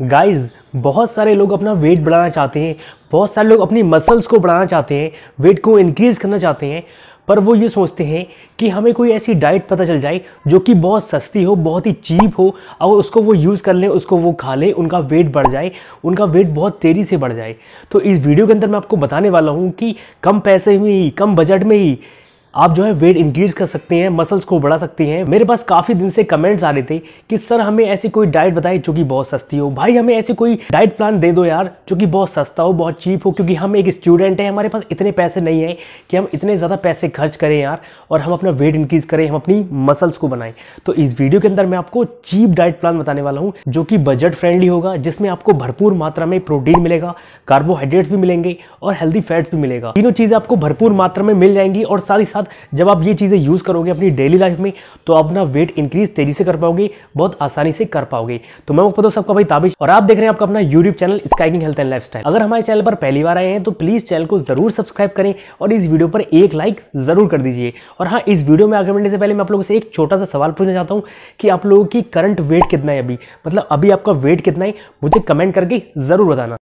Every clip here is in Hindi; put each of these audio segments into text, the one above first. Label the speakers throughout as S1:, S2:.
S1: गाइस बहुत सारे लोग अपना वेट बढ़ाना चाहते हैं बहुत सारे लोग अपनी मसल्स को बढ़ाना चाहते हैं वेट को इंक्रीज़ करना चाहते हैं पर वो ये सोचते हैं कि हमें कोई ऐसी डाइट पता चल जाए जो कि बहुत सस्ती हो बहुत ही चीप हो और उसको वो यूज़ कर लें उसको वो खा लें उनका वेट बढ़ जाए उनका वेट बहुत तेज़ी से बढ़ जाए तो इस वीडियो के अंदर मैं आपको बताने वाला हूँ कि कम पैसे में ही कम बजट में ही आप जो है वेट इंक्रीज कर सकते हैं मसल्स को बढ़ा सकते हैं मेरे पास काफ़ी दिन से कमेंट्स आ रहे थे कि सर हमें ऐसी कोई डाइट बताई जो कि बहुत सस्ती हो भाई हमें ऐसी कोई डाइट प्लान दे दो यार जो कि बहुत सस्ता हो बहुत चीप हो क्योंकि हम एक स्टूडेंट हैं हमारे पास इतने पैसे नहीं है कि हम इतने ज़्यादा पैसे खर्च करें यार और हम अपना वेट इंक्रीज़ करें हम अपनी मसल्स को बनाएं तो इस वीडियो के अंदर मैं आपको चीप डाइट प्लान बताने वाला हूँ जो कि बजट फ्रेंडली होगा जिसमें आपको भरपूर मात्रा में प्रोटीन मिलेगा कार्बोहाइड्रेट्स भी मिलेंगे और हेल्दी फैट्स भी मिलेगा तीनों चीज़ें आपको भरपूर मात्रा में मिल जाएंगी और साथ ही साथ जब आप ये चीज़ें यूज़ करोगे अपनी डेली लाइफ में तो अपना वेट इंक्रीज तेजी से कर पाओगे बहुत आसानी से कर पाओगे तो मैं पता सबका भाई ताबिश और आप देख रहे हैं आपका अपना YouTube channel Skyking health and life अगर हमारे चैनल पर पहली बार आए हैं तो प्लीज़ चैनल को जरूर सब्सक्राइब करें और इस वीडियो पर एक लाइक ज़रूर कर दीजिए और हाँ इस वीडियो में आगे बढ़ने से पहले मैं आप लोगों से एक छोटा सा सवाल पूछना चाहता हूँ कि आप लोगों की करंट वेट कितना है अभी मतलब अभी आपका वेट कितना है मुझे कमेंट करके ज़रूर बताना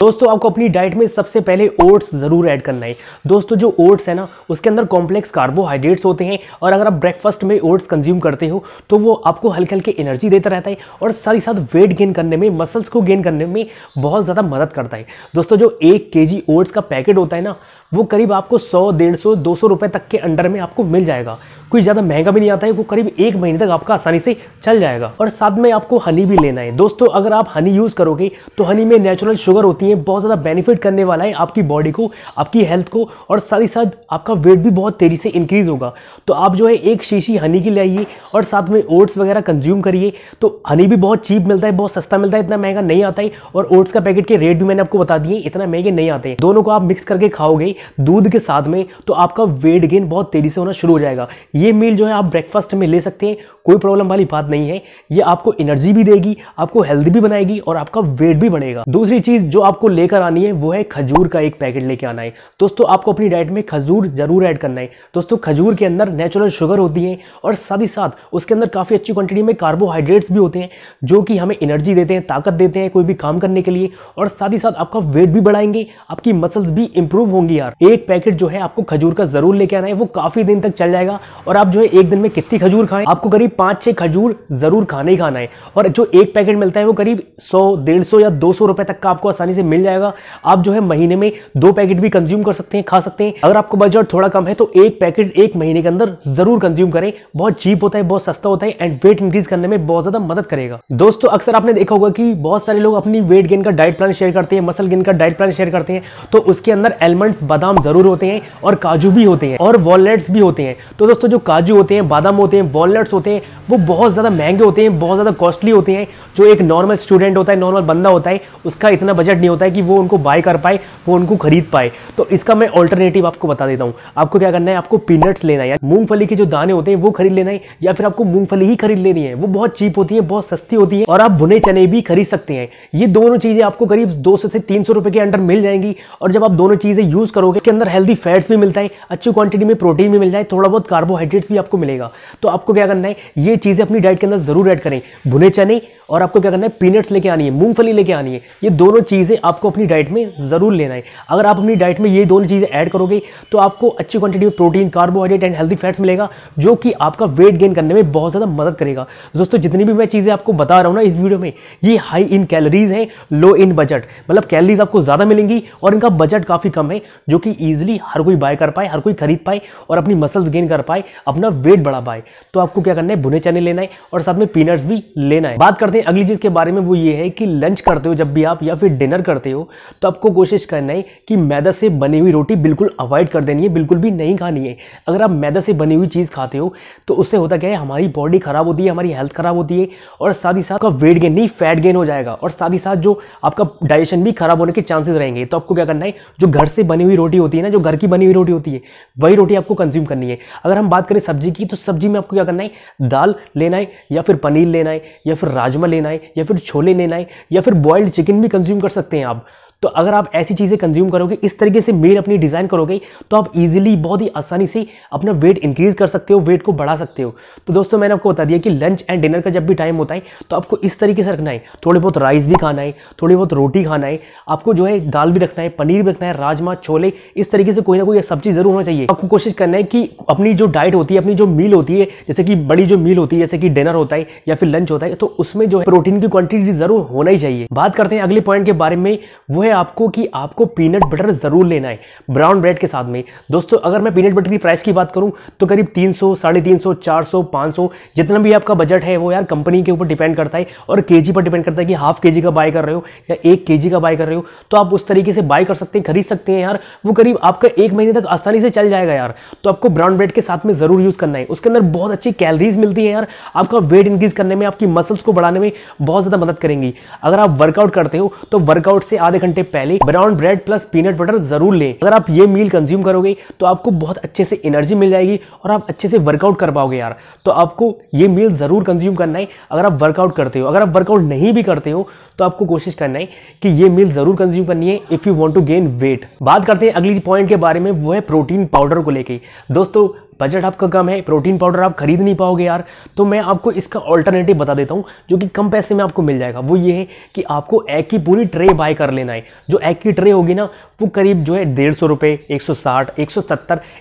S1: दोस्तों आपको अपनी डाइट में सबसे पहले ओट्स ज़रूर ऐड करना है दोस्तों जो ओट्स है ना उसके अंदर कॉम्प्लेक्स कार्बोहाइड्रेट्स होते हैं और अगर आप ब्रेकफास्ट में ओट्स कंज्यूम करते हो तो वो आपको हल्के हल्के एनर्जी देता रहता है और साथ ही साथ वेट गेन करने में मसल्स को गेन करने में बहुत ज़्यादा मदद करता है दोस्तों जो एक के ओट्स का पैकेट होता है ना वो करीब आपको सौ डेढ़ सौ दो सौ रुपये तक के अंडर में आपको मिल जाएगा कोई ज़्यादा महंगा भी नहीं आता है वो करीब एक महीने तक आपका आसानी से चल जाएगा और साथ में आपको हनी भी लेना है दोस्तों अगर आप हनी यूज़ करोगे तो हनी में नेचुरल शुगर होती है बहुत ज़्यादा बेनिफिट करने वाला है आपकी बॉडी को आपकी हेल्थ को और साथ ही साथ आपका वेट भी बहुत तेज़ी से इंक्रीज़ होगा तो आप जो है एक शीशी हनी की लाइए और साथ में ओट्स वगैरह कंज्यूम करिए तो हनी भी बहुत चीप मिलता है बहुत सस्ता मिलता है इतना महंगा नहीं आता है और ओट्स का पैकेट के रेट भी मैंने आपको बता दिए इतना महंगे नहीं आते दोनों को आप मिक्स करके खाओगे दूध के साथ में तो आपका वेट गेन बहुत तेज़ी से होना शुरू हो जाएगा ये मील जो है आप ब्रेकफास्ट में ले सकते हैं कोई प्रॉब्लम वाली बात नहीं है ये आपको एनर्जी भी देगी आपको हेल्दी भी बनाएगी और आपका वेट भी बढ़ेगा दूसरी चीज़ जो आपको लेकर आनी है वो है खजूर का एक पैकेट लेके आना है दोस्तों आपको अपनी डाइट में खजूर जरूर ऐड करना है दोस्तों खजूर के अंदर नेचुरल शुगर होती है और साथ ही साथ उसके अंदर काफ़ी अच्छी क्वांटिटी में कार्बोहाइड्रेट्स भी होते हैं जो कि हमें एनर्जी देते हैं ताकत देते हैं कोई भी काम करने के लिए और साथ ही साथ आपका वेट भी बढ़ाएंगे आपकी मसल्स भी इंप्रूव होंगी यार एक पैकेट जो है आपको खजूर का जरूर लेके आना है वो काफ़ी दिन तक चल जाएगा और आप जो है एक दिन में कितनी खजूर खाएं आपको करीब पाँच छः खजूर ज़रूर खाना ही खाना है और जो एक पैकेट मिलता है वो करीब सौ डेढ़ सौ या दो सौ रुपये तक का आपको आसानी से मिल जाएगा आप जो है महीने में दो पैकेट भी कंज्यूम कर सकते हैं खा सकते हैं अगर आपको बजट थोड़ा कम है तो एक पैकेट एक महीने के अंदर ज़रूर कंज्यूम करें बहुत चीप होता है बहुत सस्ता होता है एंड वेट इंक्रीज करने में बहुत ज़्यादा मदद करेगा दोस्तों अक्सर आपने देखा होगा कि बहुत सारे लोग अपनी वेट गेन का डाइट प्लान शेयर करते हैं मसल गेन का डाइट प्लान शेयर करते हैं तो उसके अंदर एलमंड्स बादाम ज़रूर होते हैं और काजू भी होते हैं और वॉलनट्स भी होते हैं तो दोस्तों जो काजू होते हैं बादाम होते हैं वॉलेट्स होते हैं वो बहुत ज़्यादा महंगे होते हैं बहुत ज़्यादा कॉस्टली होते हैं जो एक नॉर्मल स्टूडेंट होता है नॉर्मल बंदा होता है उसका इतना बजट नहीं होता है कि वो उनको बाय कर पाए वो उनको खरीद पाए तो इसका मैं ऑल्टरनेटिव आपको बता देता हूँ आपको क्या करना है आपको पीनट्स लेना है या मूंगफली के जो दाने होते हैं वो खरीद लेना है या फिर आपको मूंगफली ही खरीद लेनी है वो बहुत चीप होती है बहुत सस्ती होती है और आप भुने चने भी खरीद सकते हैं ये दोनों चीज़ें आपको करीब दो से तीन सौ के अंडर मिल जाएंगी और जब आप दोनों चीज़ें यूज़ करोगे इसके अंदर हेल्दी फैट्स भी मिलता है अच्छी क्वांटिटी में प्रोटीन भी मिल जाए थोड़ा बहुत कार्बोहाइड्रेट्स भी आपको मिलेगा तो आपको क्या करना है ये चीज़ें अपनी डाइट के अंदर ज़रूर ऐड करें भुने चने और आपको क्या करना है पीनट्स लेके आनी है मूंगफली लेके आनी है ये दोनों चीज़ें आपको अपनी डाइट में ज़रूर लेना है अगर आप अपनी डाइट में ये दोनों चीज़ें ऐड करोगे तो आपको अच्छी क्वांटिटी में protein carbohydrate and healthy fats मिलेगा जो कि आपका वेट गेन करने में बहुत ज़्यादा मदद करेगा दोस्तों जितनी भी मैं चीज़ें आपको बता रहा हूँ ना इस वीडियो में ये हाई इन कैलरीज हैं लो इन बजट मतलब कैलरीज आपको ज़्यादा मिलेंगी और इनका बजट काफ़ी कम है जो कि ईजिली हर कोई बाय कर पाए हर कोई खरीद पाए और अपनी मसल्स गेन कर पाए अपना वेट बढ़ा पाए तो आपको क्या करना है है भुने चने लेना है और साथ में पीनट्स भी लेना है बात करते हैं अगली चीज़ के बारे में वो ये है कि लंच करते हो जब भी आप या फिर डिनर करते हो तो आपको कोशिश करना है कि मैदा से बनी हुई रोटी बिल्कुल अवॉइड कर देनी है बिल्कुल भी नहीं खानी है अगर आप मैदा से बनी हुई चीज़ खाते हो तो उससे होता क्या है हमारी बॉडी खराब होती है हमारी हेल्थ खराब होती है और साथ ही साथ आपका वेट गेन नहीं फैट गेन हो जाएगा और साथ ही साथ जो आपका डाइजेशन भी खराब होने के चांसेस रहेंगे तो आपको क्या करना है जो घर से बनी हुई रोटी होती है ना जो घर की बनी हुई रोटी होती है वही रोटी आपको कंज्यूम करनी है अगर हम बात करें सब्जी की तो सब्जी में आपको क्या करना है दाल लेना है या फिर पनीर लेना है या फिर राजमा लेना है या फिर छोले लेना है या फिर बॉयल्ड चिकन भी कंज्यूम कर सकते हैं आप तो अगर आप ऐसी चीज़ें कंज्यूम करोगे इस तरीके से मेल अपनी डिज़ाइन करोगे तो आप इजिली बहुत ही आसानी से अपना वेट इंक्रीज कर सकते हो वेट को बढ़ा सकते हो तो दोस्तों मैंने आपको बता दिया कि लंच एंड डिनर का जब भी टाइम होता है तो आपको इस तरीके से रखना है थोड़े बहुत राइस भी खाना है थोड़ी बहुत रोटी खाना है आपको जो है दाल भी रखना है पनीर भी रखना है राजमा छोले इस तरीके से कोई ना कोई सब्जी जरूर होना चाहिए आपको कोशिश करना है कि अपनी जो डाइट होती है अपनी जो मील होती है जैसे कि बड़ी जो मील होती है जैसे कि डिनर होता है या फिर लंच होता है तो उसमें जो है प्रोटीन की क्वांटिटी जरूर होना ही चाहिए बात करते हैं अगले पॉइंट के बारे में वो है है आपको कि आपको पीनट बटर ज़रूर लेना है ब्राउन ब्रेड के साथ में दोस्तों अगर मैं पीनट बटर की प्राइस की बात करूं तो करीब तीन सौ साढ़े तीन सौ चार सौ सौ जितना भी आपका बजट है वो यार कंपनी के ऊपर डिपेंड करता है और के पर डिपेंड करता है कि हाफ के का बाय कर रहे हो या एक के का बाय कर रहे हो तो आप उस तरीके से बाय कर सकते हैं खरीद सकते हैं यार वो करीब आपका एक महीने तक आसानी से चल जाएगा यार तो आपको ब्राउन ब्रेड के साथ में ज़रूर यूज़ करना है उसके अंदर बहुत अच्छी कैलरीज मिलती है यार आपका वेट इंक्रीज करने में आपकी मसल्स को बढ़ाने में बहुत ज़्यादा मदद करेंगी अगर आप वर्कआउट करते हो तो वर्कआउट से आधे घंटे घंटे पहले brown bread plus peanut butter जरूर लें अगर आप ये मील कंज्यूम करोगे तो आपको बहुत अच्छे से एनर्जी मिल जाएगी और आप अच्छे से वर्कआउट कर पाओगे यार तो आपको ये मील ज़रूर कंज्यूम करना है अगर आप वर्कआउट करते हो अगर आप वर्कआउट नहीं भी करते हो तो आपको कोशिश करना है कि ये मील ज़रूर कंज्यूम करनी है if you want to gain weight बात करते हैं अगली पॉइंट के बारे में वो है प्रोटीन पाउडर को लेकर दोस्तों बजट आपका कम है प्रोटीन पाउडर आप खरीद नहीं पाओगे यार तो मैं आपको इसका ऑल्टरनेटिव बता देता हूँ जो कि कम पैसे में आपको मिल जाएगा वो ये है कि आपको एग की पूरी ट्रे बाय कर लेना है जो एग की ट्रे होगी ना वो करीब जो है डेढ़ सौ रुपये एक सौ साठ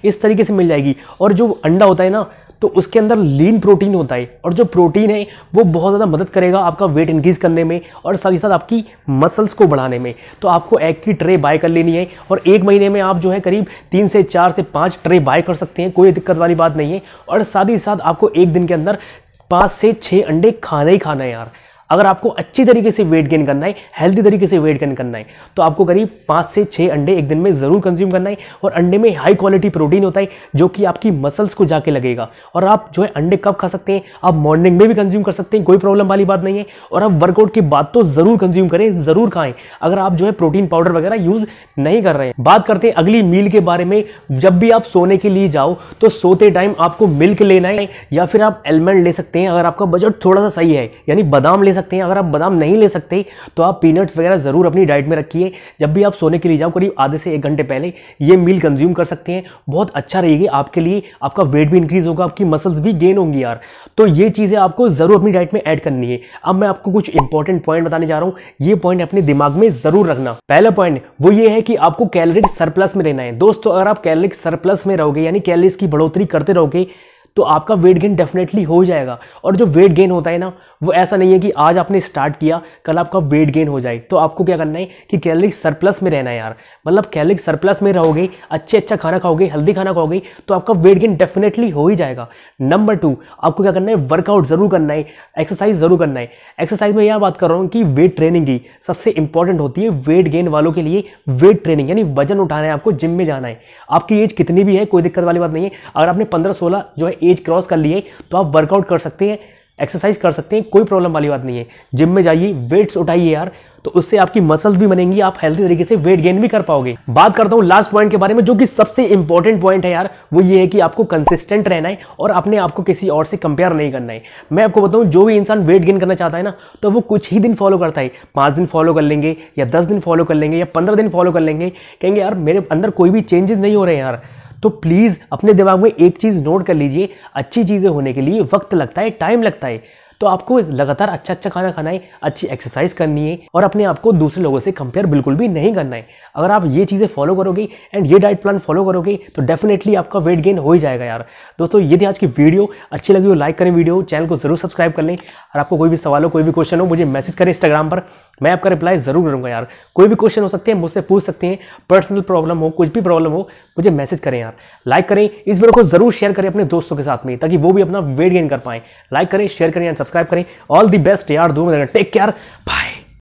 S1: इस तरीके से मिल जाएगी और जो अंडा होता है ना तो उसके अंदर लीन प्रोटीन होता है और जो प्रोटीन है वो बहुत ज़्यादा मदद करेगा आपका वेट इंक्रीज़ करने में और साथ ही साथ आपकी मसल्स को बढ़ाने में तो आपको एग की ट्रे बाय कर लेनी है और एक महीने में आप जो है करीब तीन से चार से पाँच ट्रे बाय कर सकते हैं कोई दिक्कत वाली बात नहीं है और साथ ही साथ आपको एक दिन के अंदर पाँच से छः अंडे खाना ही खाना है यार अगर आपको अच्छी तरीके से वेट गेन करना है हेल्दी तरीके से वेट गेन करना है तो आपको करीब पाँच से छः अंडे एक दिन में ज़रूर कंज्यूम करना है और अंडे में हाई क्वालिटी प्रोटीन होता है जो कि आपकी मसल्स को जाके लगेगा और आप जो है अंडे कब खा सकते हैं आप मॉर्निंग में भी कंज्यूम कर सकते हैं कोई प्रॉब्लम वाली बात नहीं है और आप वर्कआउट के बाद तो ज़रूर कंज्यूम करें ज़रूर खाएँ अगर आप जो है प्रोटीन पाउडर वगैरह यूज़ नहीं कर रहे हैं बात करते हैं अगली मील के बारे में जब भी आप सोने के लिए जाओ तो सोते टाइम आपको मिल्क लेना है या फिर आप एलमंड ले सकते हैं अगर आपका बजट थोड़ा सा सही है यानी बादाम ले सकते हैं अगर आप बादाम नहीं ले सकते तो आप पीनट्स वगैरह ज़रूर अपनी डाइट में रखिए जब भी आप सोने के लिए जाओ करीब आधे से एक घंटे पहले ये मील कंज्यूम कर सकते हैं बहुत अच्छा रहेगी आपके लिए आपका वेट भी इंक्रीज़ होगा आपकी मसल्स भी गेन होंगी यार तो ये चीज़ें आपको ज़रूर अपनी डाइट में ऐड करनी है अब मैं आपको कुछ इंपॉर्टेंट पॉइंट बताने जा रहा हूँ ये पॉइंट अपने दिमाग में ज़रूर रखना पहला पॉइंट वो ये है कि आपको कैलरिक सरप्लस में रहना है दोस्तों अगर आप कैलरिक सरप्लस में रहोगे यानी कैलरीज की बढ़ोतरी करते रहोगे तो आपका वेट गेन डेफिनेटली हो जाएगा और जो वेट गेन होता है ना वो ऐसा नहीं है कि आज आपने स्टार्ट किया कल आपका वेट गेन हो जाए तो आपको क्या करना है कि कैलरी सरप्लस में रहना है यार मतलब कैलरी सरप्लस में रहोगे अच्छे अच्छा खाना खाओगे हेल्दी खाना खाओगे तो आपका वेट गेन डेफिनेटली हो ही जाएगा नंबर टू आपको क्या करना है वर्कआउट ज़रूर करना है एक्सरसाइज ज़रूर करना है एक्सरसाइज में यह बात कर रहा हूँ कि वेट ट्रेनिंग ही सबसे इंपॉर्टेंट होती है वेट गेन वालों के लिए वेट ट्रेनिंग यानी वजन उठाना है आपको जिम में जाना है आपकी एज कितनी भी है कोई दिक्कत वाली बात नहीं है अगर आपने पंद्रह सोलह जो है एज क्रॉस कर लिए तो आप वर्कआउट कर सकते हैं एक्सरसाइज कर सकते हैं कोई प्रॉब्लम वाली बात नहीं है जिम में जाइए वेट्स उठाइए यार तो उससे आपकी मसल्स भी बनेंगी आप हेल्थी तरीके से वेट गेन भी कर पाओगे बात करता हूँ लास्ट पॉइंट के बारे में जो कि सबसे इंपॉर्टेंट पॉइंट है यार वो ये है कि आपको कंसिस्टेंट रहना है और अपने आप को किसी और से कंपेयर नहीं करना है मैं आपको बताऊँ जो भी इंसान वेट गेन करना चाहता है ना तो वो कुछ ही दिन फॉलो करता है पाँच दिन फॉलो कर लेंगे या दस दिन फॉलो कर लेंगे या पंद्रह दिन फॉलो कर लेंगे कहेंगे यार मेरे अंदर कोई भी चेंजेस नहीं हो रहे हैं यार तो प्लीज़ अपने दिमाग में एक चीज़ नोट कर लीजिए अच्छी चीज़ें होने के लिए वक्त लगता है टाइम लगता है तो आपको लगातार अच्छा अच्छा खाना खाना है अच्छी एक्सरसाइज करनी है और अपने आप को दूसरे लोगों से कंपेयर बिल्कुल भी नहीं करना है अगर आप ये चीज़ें फॉलो करोगे एंड ये डाइट प्लान फॉलो करोगे तो डेफिनेटली आपका वेट गेन हो ही जाएगा यार दोस्तों ये थी आज की वीडियो अच्छी लगी हो लाइक करें वीडियो चैनल को जरूर सब्सक्राइब कर लें और आपको कोई भी सवाल हो कोई भी क्वेश्चन हो मुझे मैसेज करें इंस्टाग्राम पर मैं आपका रिप्लाई जरूर करूँगा यार कोई भी क्वेश्चन हो सकते हैं मुझसे पूछ सकते हैं पर्सनल प्रॉब्लम हो कुछ भी प्रॉब्लम हो मुझे मैसेज करें यार लाइक करें इस वीडियो को जरूर शेयर करें अपने दोस्तों के साथ में ताकि वो भी अपना वेट गेन कर पाएँ लाइक करें शेयर करें एंड सब्सक्राइब करें ऑल दी बेस्ट यार दो टेक केयर बाय